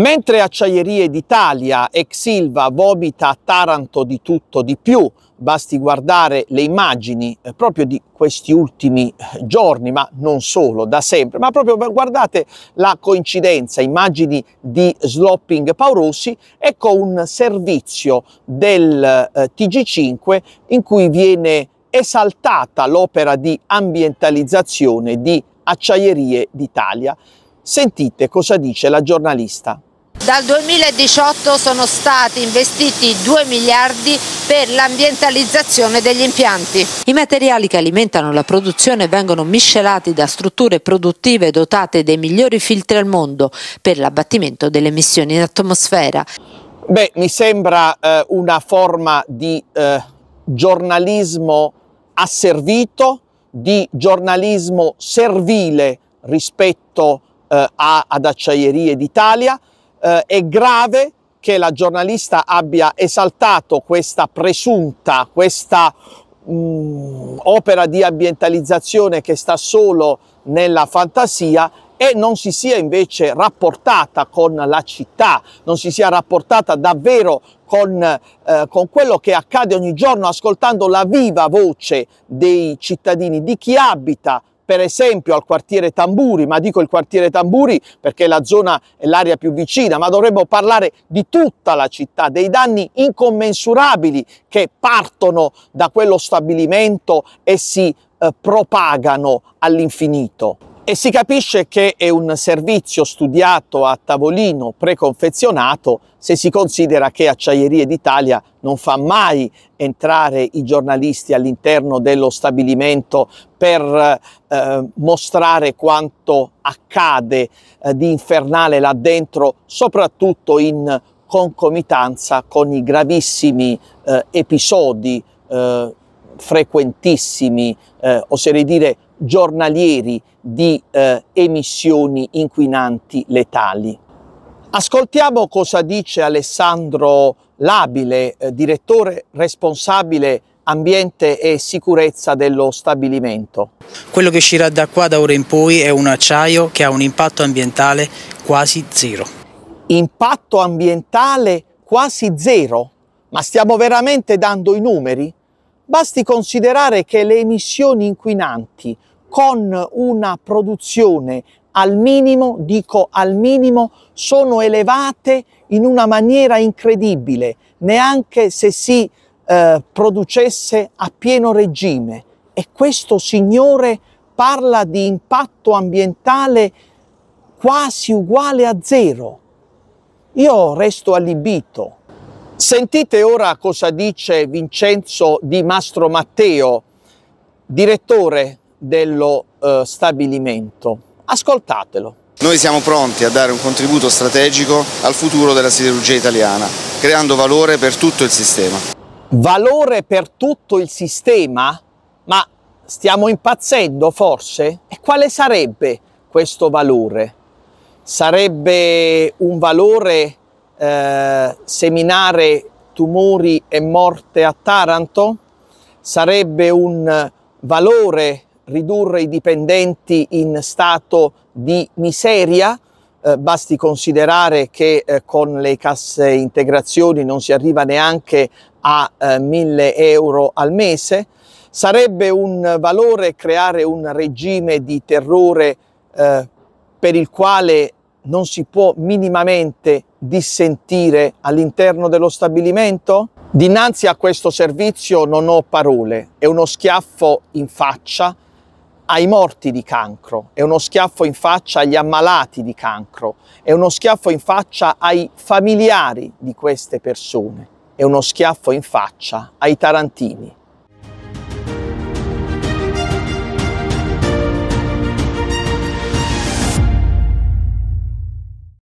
Mentre Acciaierie d'Italia, ex Silva, vomita a Taranto di tutto di più, basti guardare le immagini eh, proprio di questi ultimi eh, giorni, ma non solo, da sempre, ma proprio guardate la coincidenza, immagini di Slopping paurosi, ecco un servizio del eh, TG5 in cui viene esaltata l'opera di ambientalizzazione di Acciaierie d'Italia. Sentite cosa dice la giornalista. Dal 2018 sono stati investiti 2 miliardi per l'ambientalizzazione degli impianti. I materiali che alimentano la produzione vengono miscelati da strutture produttive dotate dei migliori filtri al mondo per l'abbattimento delle emissioni in atmosfera. Beh, mi sembra eh, una forma di eh, giornalismo asservito, di giornalismo servile rispetto eh, ad Acciaierie d'Italia, eh, è grave che la giornalista abbia esaltato questa presunta, questa mh, mm, opera di ambientalizzazione che sta solo nella fantasia e non si sia invece rapportata con la città, non si sia rapportata davvero con, eh, con, quello che accade ogni giorno, ascoltando la viva voce dei cittadini, di chi abita per esempio al quartiere Tamburi, ma dico il quartiere Tamburi perché la zona è l'area più vicina, ma dovremmo parlare di tutta la città, dei danni incommensurabili che partono da quello stabilimento e si eh, propagano all'infinito e si capisce che è un servizio studiato a tavolino preconfezionato se si considera che Acciaierie d'Italia non fa mai entrare i giornalisti all'interno dello stabilimento per eh, mostrare quanto accade eh, di infernale là dentro, soprattutto in concomitanza con i gravissimi eh, episodi eh, frequentissimi, eh, oserei dire giornalieri di eh, emissioni inquinanti letali. Ascoltiamo cosa dice Alessandro Labile, eh, direttore responsabile ambiente e sicurezza dello stabilimento. Quello che uscirà da qua da ora in poi è un acciaio che ha un impatto ambientale quasi zero. Impatto ambientale quasi zero? Ma stiamo veramente dando i numeri? Basti considerare che le emissioni inquinanti con una produzione al minimo, dico al minimo, sono elevate in una maniera incredibile, neanche se si eh, producesse a pieno regime. E questo signore parla di impatto ambientale quasi uguale a zero. Io resto allibito. Sentite ora cosa dice Vincenzo Di Mastro Matteo, direttore dello eh, stabilimento. Ascoltatelo. Noi siamo pronti a dare un contributo strategico al futuro della siderurgia italiana, creando valore per tutto il sistema. Valore per tutto il sistema? Ma stiamo impazzendo forse? E quale sarebbe questo valore? Sarebbe un valore eh, seminare tumori e morte a Taranto? Sarebbe un valore ridurre i dipendenti in stato di miseria? Eh, basti considerare che eh, con le casse integrazioni non si arriva neanche a eh, 1000 euro al mese. Sarebbe un valore creare un regime di terrore eh, per il quale non si può minimamente dissentire all'interno dello stabilimento? Dinanzi a questo servizio non ho parole, è uno schiaffo in faccia ai morti di cancro, è uno schiaffo in faccia agli ammalati di cancro, è uno schiaffo in faccia ai familiari di queste persone, è uno schiaffo in faccia ai tarantini.